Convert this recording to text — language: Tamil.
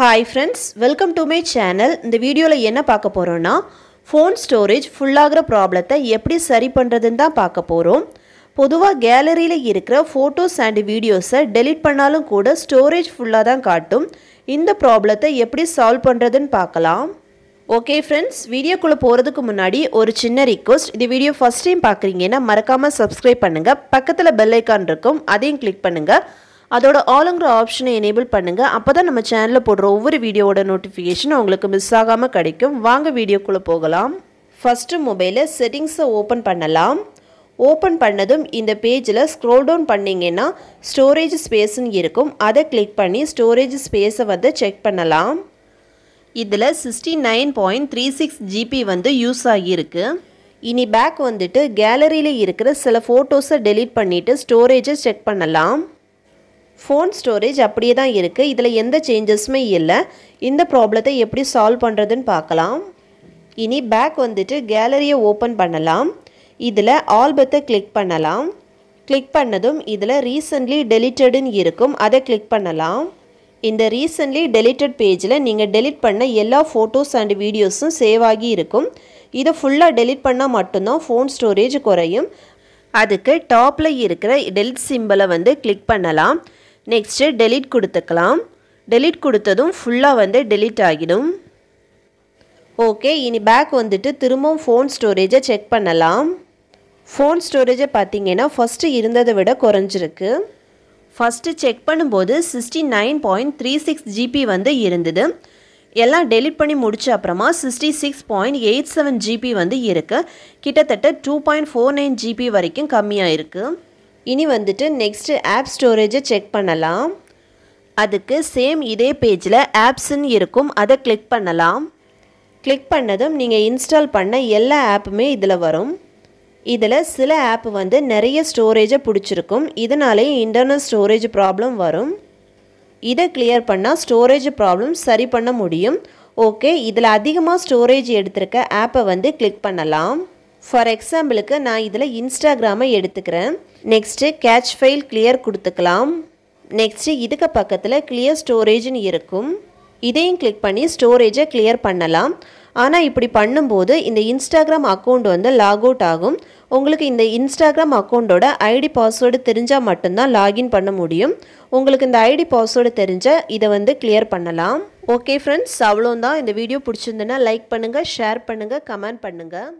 hi friends welcome to my channel இந்த வீடியோவில் என்ன பார்க்க போகிறோன்னா ஃபோன் ஸ்டோரேஜ் ஃபுல்லாகிற ப்ராப்ளத்தை எப்படி சரி பண்ணுறதுன்னு தான் பார்க்க போகிறோம் பொதுவாக கேலரியில் இருக்கிற ஃபோட்டோஸ் அண்ட் வீடியோஸை டெலிட் பண்ணாலும் கூட ஸ்டோரேஜ் ஃபுல்லாக தான் காட்டும் இந்த ப்ராப்ளத்தை எப்படி சால்வ் பண்ணுறதுன்னு பார்க்கலாம் ஓகே ஃப்ரெண்ட்ஸ் வீடியோக்குள்ளே போகிறதுக்கு முன்னாடி ஒரு சின்ன ரிக்வஸ்ட் இந்த வீடியோ ஃபஸ்ட் டைம் பார்க்குறீங்கன்னா மறக்காமல் சப்ஸ்கிரைப் பண்ணுங்கள் பக்கத்தில் பெல் ஐக்கான் இருக்கும் அதையும் கிளிக் பண்ணுங்கள் அதோட ஆலுங்கிற ஆப்ஷனை எனேபிள் பண்ணுங்கள் அப்போ தான் நம்ம சேனலில் போடுற ஒவ்வொரு வீடியோவோட நோட்டிஃபிகேஷன் உங்களுக்கு மிஸ் ஆகாமல் கிடைக்கும் வாங்க வீடியோக்குள்ளே போகலாம் ஃபஸ்ட்டு மொபைலில் செட்டிங்ஸை ஓப்பன் பண்ணலாம் ஓப்பன் பண்ணதும் இந்த பேஜில் ஸ்க்ரோல் டவுன் பண்ணிங்கன்னா ஸ்டோரேஜ் ஸ்பேஸ்னு இருக்கும் அதை கிளிக் பண்ணி ஸ்டோரேஜ் ஸ்பேஸை வந்து செக் பண்ணலாம் இதில் sixty nine point three six GB வந்து யூஸ் ஆகியிருக்கு இனி பேக் வந்துட்டு கேலரியில் இருக்கிற சில ஃபோட்டோஸை டெலீட் பண்ணிவிட்டு ஸ்டோரேஜை செக் பண்ணலாம் ஃபோன் ஸ்டோரேஜ் அப்படியே தான் இருக்குது இதில் எந்த சேஞ்சஸுமே இல்லை இந்த ப்ராப்ளத்தை எப்படி சால்வ் பண்ணுறதுன்னு பார்க்கலாம் இனி பேக் வந்துட்டு கேலரியை ஓப்பன் பண்ணலாம் இதில் ஆல்பத்தை கிளிக் பண்ணலாம் கிளிக் பண்ணதும் இதில் ரீசன்ட்லி டெலிட்டடுன்னு இருக்கும் அதை கிளிக் பண்ணலாம் இந்த ரீசன்ட்லி டெலிட்டட் பேஜில் நீங்கள் டெலிட் பண்ண எல்லா ஃபோட்டோஸ் அண்ட் வீடியோஸும் சேவ் ஆகி இருக்கும் இதை ஃபுல்லாக டெலிட் பண்ணால் மட்டும்தான் ஃபோன் ஸ்டோரேஜ் குறையும் அதுக்கு டாப்பில் இருக்கிற டெலிட் சிம்பிளை வந்து கிளிக் பண்ணலாம் நெக்ஸ்ட்டு டெலிட் கொடுத்துக்கலாம் டெலிட் கொடுத்ததும் ஃபுல்லாக வந்து டெலிட் ஆகிடும் ஓகே இனி பேக் வந்துட்டு திரும்பவும் ஃபோன் ஸ்டோரேஜை செக் பண்ணலாம் ஃபோன் ஸ்டோரேஜை பார்த்தீங்கன்னா ஃபஸ்ட்டு இருந்ததை விட குறைஞ்சிருக்கு ஃபஸ்ட்டு செக் பண்ணும்போது sixty nine point three six GB வந்து இருந்தது எல்லாம் டெலிட் பண்ணி முடித்த அப்புறமா sixty six point eight seven GB வந்து இருக்குது கிட்டத்தட்ட two point four nine GB வரைக்கும் கம்மியாக இருக்குது இனி வந்துட்டு நெக்ஸ்ட்டு ஆப் ஸ்டோரேஜை செக் பண்ணலாம் அதுக்கு சேம் இதே பேஜில் ஆப்ஸ்ன்னு இருக்கும் அதை கிளிக் பண்ணலாம் கிளிக் பண்ணதும் நீங்கள் இன்ஸ்டால் பண்ண எல்லா ஆப்புமே இதில் வரும் இதில் சில ஆப் வந்து நிறைய ஸ்டோரேஜை பிடிச்சிருக்கும் இதனாலே இன்டர்னல் ஸ்டோரேஜ் ப்ராப்ளம் வரும் இதை கிளியர் பண்ணால் ஸ்டோரேஜ் ப்ராப்ளம் சரி பண்ண முடியும் ஓகே இதில் அதிகமாக ஸ்டோரேஜ் எடுத்திருக்க ஆப்பை வந்து கிளிக் பண்ணலாம் ஃபார் எக்ஸாம்பிளுக்கு நான் இதில் இன்ஸ்டாகிராமை எடுத்துக்கிறேன் நெக்ஸ்ட்டு கேட்ச் ஃபைல் கிளியர் கொடுத்துக்கலாம் நெக்ஸ்ட்டு இதுக்கு பக்கத்தில் கிளியர் ஸ்டோரேஜ்னு இருக்கும் இதையும் கிளிக் பண்ணி ஸ்டோரேஜை கிளியர் பண்ணலாம் ஆனால் இப்படி பண்ணும்போது இந்த இன்ஸ்டாகிராம் அக்கௌண்ட் வந்து லாக் அவுட் ஆகும் உங்களுக்கு இந்த இன்ஸ்டாகிராம் அக்கௌண்ட்டோட ஐடி பாஸ்வேர்டு தெரிஞ்சால் மட்டும்தான் லாகின் பண்ண முடியும் உங்களுக்கு இந்த ஐடி பாஸ்வேர்டு தெரிஞ்சால் இதை வந்து கிளியர் பண்ணலாம் ஓகே ஃப்ரெண்ட்ஸ் அவ்வளோந்தான் இந்த வீடியோ பிடிச்சிருந்தேன்னா லைக் பண்ணுங்கள் ஷேர் பண்ணுங்கள் கமெண்ட் பண்ணுங்கள்